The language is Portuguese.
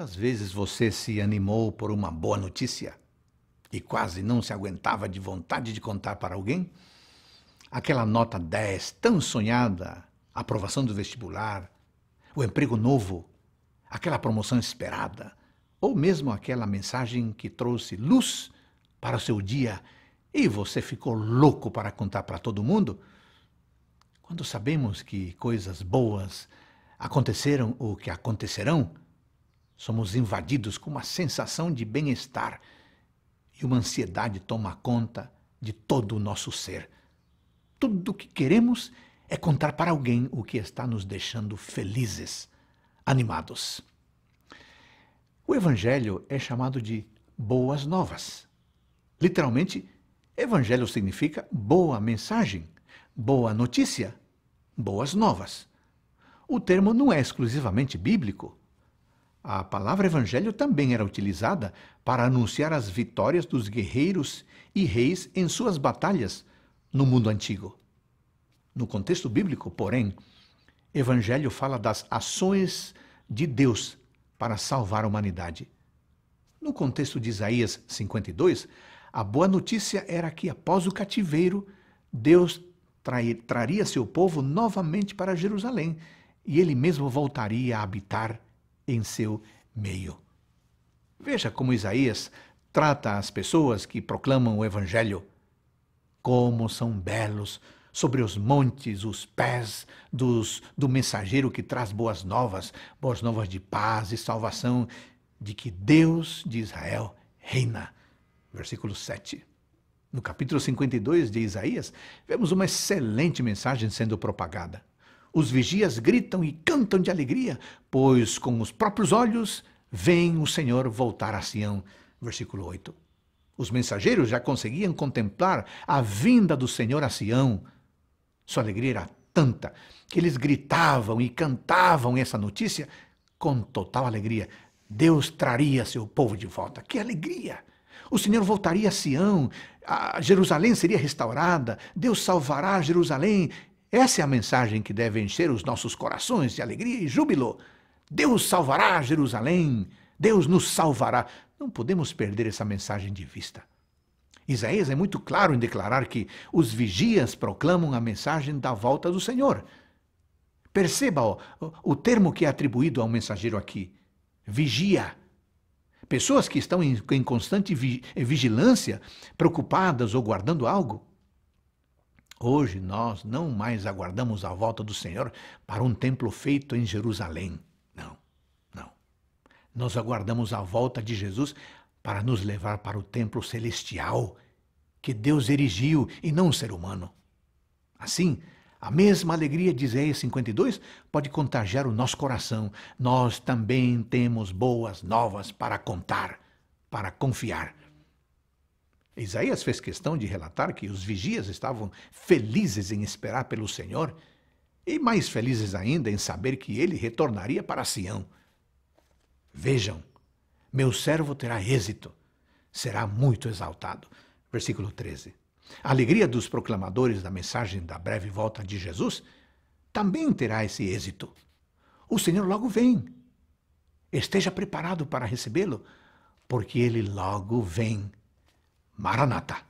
Quantas vezes você se animou por uma boa notícia e quase não se aguentava de vontade de contar para alguém? Aquela nota 10 tão sonhada, a aprovação do vestibular, o emprego novo, aquela promoção esperada, ou mesmo aquela mensagem que trouxe luz para o seu dia e você ficou louco para contar para todo mundo? Quando sabemos que coisas boas aconteceram ou que acontecerão, Somos invadidos com uma sensação de bem-estar e uma ansiedade toma conta de todo o nosso ser. Tudo o que queremos é contar para alguém o que está nos deixando felizes, animados. O Evangelho é chamado de boas novas. Literalmente, Evangelho significa boa mensagem, boa notícia, boas novas. O termo não é exclusivamente bíblico. A palavra evangelho também era utilizada para anunciar as vitórias dos guerreiros e reis em suas batalhas no mundo antigo. No contexto bíblico, porém, evangelho fala das ações de Deus para salvar a humanidade. No contexto de Isaías 52, a boa notícia era que após o cativeiro, Deus trair, traria seu povo novamente para Jerusalém e ele mesmo voltaria a habitar em seu meio. Veja como Isaías trata as pessoas que proclamam o Evangelho. Como são belos sobre os montes os pés dos, do mensageiro que traz boas novas, boas novas de paz e salvação, de que Deus de Israel reina. Versículo 7. No capítulo 52 de Isaías, vemos uma excelente mensagem sendo propagada os vigias gritam e cantam de alegria, pois com os próprios olhos vem o Senhor voltar a Sião. Versículo 8. Os mensageiros já conseguiam contemplar a vinda do Senhor a Sião. Sua alegria era tanta que eles gritavam e cantavam essa notícia com total alegria. Deus traria seu povo de volta. Que alegria! O Senhor voltaria a Sião, a Jerusalém seria restaurada, Deus salvará Jerusalém essa é a mensagem que deve encher os nossos corações de alegria e júbilo. Deus salvará Jerusalém, Deus nos salvará. Não podemos perder essa mensagem de vista. Isaías é muito claro em declarar que os vigias proclamam a mensagem da volta do Senhor. Perceba ó, o termo que é atribuído ao mensageiro aqui: vigia. Pessoas que estão em, constante vigilância, preocupadas ou guardando algo. Hoje nós não mais aguardamos a volta do Senhor para um templo feito em Jerusalém. Não, não. Nós aguardamos a volta de Jesus para nos levar para o templo celestial que Deus erigiu e não um ser humano. Assim, a mesma alegria de Isaías 52 pode contagiar o nosso coração. Nós também temos boas novas para contar, para confiar Isaías fez questão de relatar que os vigias estavam felizes em esperar pelo Senhor e mais felizes ainda em saber que ele retornaria para Sião. Vejam, meu servo terá êxito, será muito exaltado. Versículo 13. A alegria dos proclamadores da mensagem da breve volta de Jesus também terá esse êxito. O Senhor logo vem. Esteja preparado para recebê-lo, porque ele logo vem. マラナタ